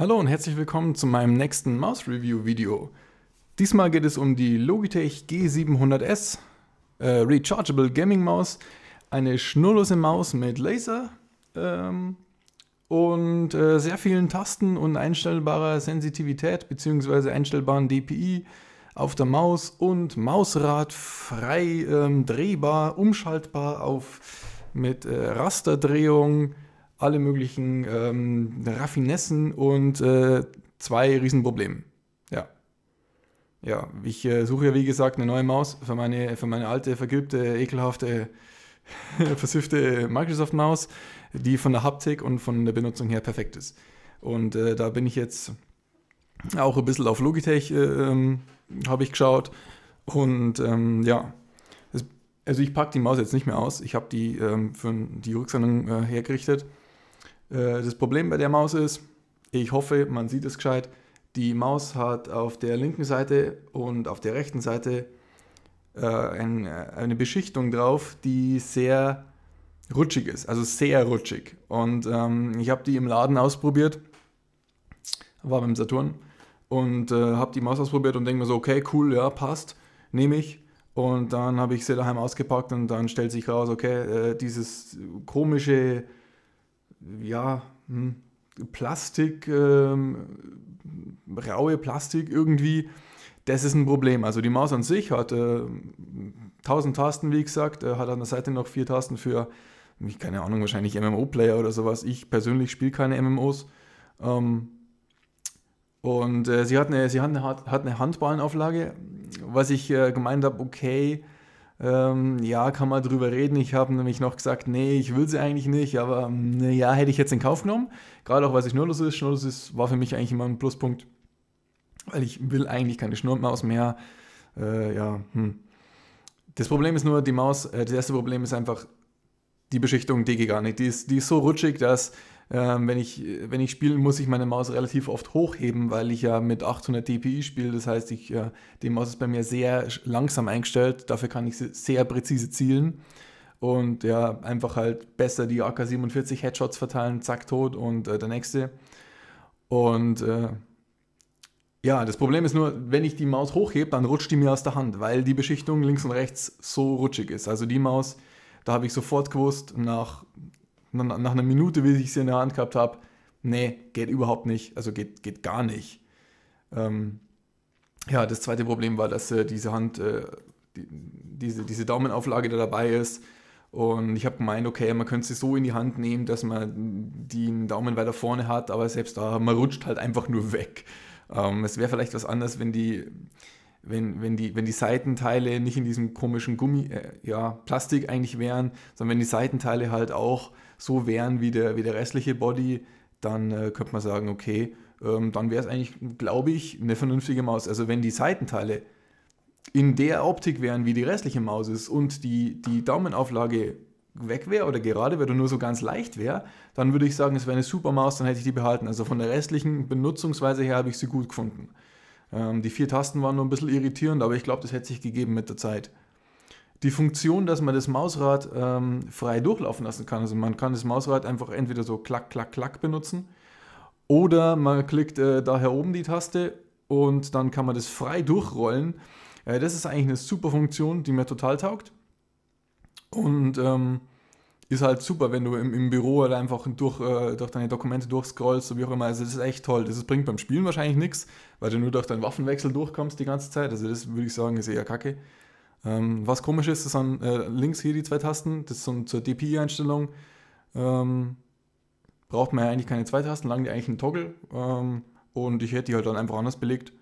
Hallo und herzlich willkommen zu meinem nächsten Mouse Review Video. Diesmal geht es um die Logitech G700S äh, Rechargeable Gaming Maus, eine schnurlose Maus mit Laser ähm, und äh, sehr vielen Tasten und einstellbarer Sensitivität bzw. einstellbaren DPI auf der Maus und Mausrad frei ähm, drehbar, umschaltbar auf mit äh, Rasterdrehung alle möglichen ähm, Raffinessen und äh, zwei Riesenprobleme. Ja. Ja, ich äh, suche ja wie gesagt eine neue Maus für meine, für meine alte, vergilbte, ekelhafte, versiffte Microsoft-Maus, die von der Haptik und von der Benutzung her perfekt ist. Und äh, da bin ich jetzt auch ein bisschen auf Logitech, äh, ähm, habe ich geschaut. Und ähm, ja, also ich packe die Maus jetzt nicht mehr aus. Ich habe die ähm, für die Rücksendung äh, hergerichtet. Äh, das Problem bei der Maus ist, ich hoffe, man sieht es gescheit, die Maus hat auf der linken Seite und auf der rechten Seite äh, äh, eine Beschichtung drauf, die sehr rutschig ist, also sehr rutschig. Und ähm, ich habe die im Laden ausprobiert, war beim Saturn und äh, habe die Maus ausprobiert und denke mir so, okay, cool, ja, passt, nehme ich. Und dann habe ich sie daheim ausgepackt und dann stellt sich raus, okay, äh, dieses komische ja, hm. Plastik, ähm, raue Plastik irgendwie, das ist ein Problem. Also die Maus an sich hat äh, 1000 Tasten, wie gesagt, äh, hat an der Seite noch vier Tasten für, keine Ahnung, wahrscheinlich MMO-Player oder sowas. Ich persönlich spiele keine MMOs. Ähm, und äh, sie, hat eine, sie hat, eine, hat eine Handballenauflage, was ich äh, gemeint habe, okay, ähm, ja, kann man drüber reden. Ich habe nämlich noch gesagt, nee, ich will sie eigentlich nicht, aber mm, naja, hätte ich jetzt in Kauf genommen. Gerade auch, weil sie schnurlos ist. Schnurlos ist, war für mich eigentlich immer ein Pluspunkt, weil ich will eigentlich keine Schnurrmaus mehr. Äh, ja, hm. Das Problem ist nur, die Maus, äh, das erste Problem ist einfach, die Beschichtung DG gar nicht. Die ist, die ist so rutschig, dass ähm, wenn, ich, wenn ich spiele, muss ich meine Maus relativ oft hochheben, weil ich ja mit 800 dpi spiele. Das heißt, ich, äh, die Maus ist bei mir sehr langsam eingestellt. Dafür kann ich sehr präzise zielen. Und ja, einfach halt besser die AK-47 Headshots verteilen, zack, tot und äh, der nächste. Und äh, ja, das Problem ist nur, wenn ich die Maus hochhebe, dann rutscht die mir aus der Hand, weil die Beschichtung links und rechts so rutschig ist. Also die Maus da habe ich sofort gewusst, nach, nach, einer Minute, wie ich sie in der Hand gehabt habe, nee, geht überhaupt nicht, also geht, geht gar nicht. Ähm, ja, das zweite Problem war, dass äh, diese Hand, äh, die, diese, diese Daumenauflage da dabei ist. Und ich habe gemeint, okay, man könnte sie so in die Hand nehmen, dass man den Daumen weiter vorne hat, aber selbst da, man rutscht halt einfach nur weg. Ähm, es wäre vielleicht was anderes, wenn die, wenn, wenn, die, wenn die Seitenteile nicht in diesem komischen Gummi, äh, ja, Plastik eigentlich wären, sondern wenn die Seitenteile halt auch so wären wie der, wie der restliche Body, dann äh, könnte man sagen, okay, ähm, dann wäre es eigentlich, glaube ich, eine vernünftige Maus. Also wenn die Seitenteile in der Optik wären, wie die restliche Maus ist und die, die Daumenauflage weg wäre oder gerade wäre oder nur so ganz leicht wäre, dann würde ich sagen, es wäre eine super Maus, dann hätte ich die behalten. Also von der restlichen Benutzungsweise her habe ich sie gut gefunden. Ähm, die vier Tasten waren nur ein bisschen irritierend, aber ich glaube, das hätte sich gegeben mit der Zeit. Die Funktion, dass man das Mausrad ähm, frei durchlaufen lassen kann. Also man kann das Mausrad einfach entweder so klack, klack, klack benutzen oder man klickt äh, daher oben die Taste und dann kann man das frei durchrollen. Äh, das ist eigentlich eine super Funktion, die mir total taugt. Und ähm, ist halt super, wenn du im, im Büro oder halt einfach durch, äh, durch deine Dokumente durchscrollst, oder wie auch immer. Also das ist echt toll. Das bringt beim Spielen wahrscheinlich nichts, weil du nur durch deinen Waffenwechsel durchkommst die ganze Zeit. Also das würde ich sagen, ist eher kacke. Ähm, was komisch ist, das sind äh, links hier die zwei Tasten, das ist so zur DPI-Einstellung. Ähm, braucht man ja eigentlich keine zwei Tasten, lang die eigentlich einen Toggle. Ähm, und ich hätte die halt dann einfach anders belegt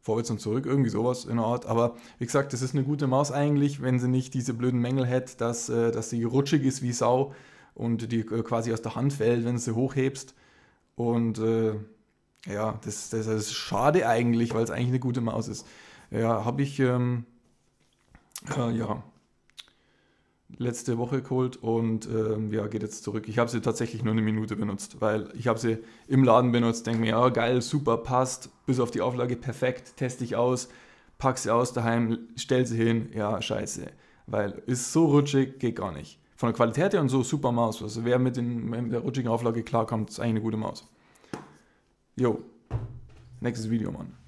vorwärts und zurück, irgendwie sowas in der Art. Aber wie gesagt, das ist eine gute Maus eigentlich, wenn sie nicht diese blöden Mängel hätte, dass, äh, dass sie rutschig ist wie Sau und die äh, quasi aus der Hand fällt, wenn du sie hochhebst. Und äh, ja, das, das, ist schade eigentlich, weil es eigentlich eine gute Maus ist. Ja, habe ich, ähm, äh, ja, letzte Woche geholt und ähm, ja, geht jetzt zurück. Ich habe sie tatsächlich nur eine Minute benutzt, weil ich habe sie im Laden benutzt, denke mir, ja oh, geil, super, passt, bis auf die Auflage perfekt, teste ich aus, pack sie aus daheim, stell sie hin, ja, scheiße. Weil ist so rutschig, geht gar nicht. Von der Qualität her und so super Maus. Also wer mit, den, mit der rutschigen Auflage klarkommt, ist eigentlich eine gute Maus. Jo, nächstes Video, Mann.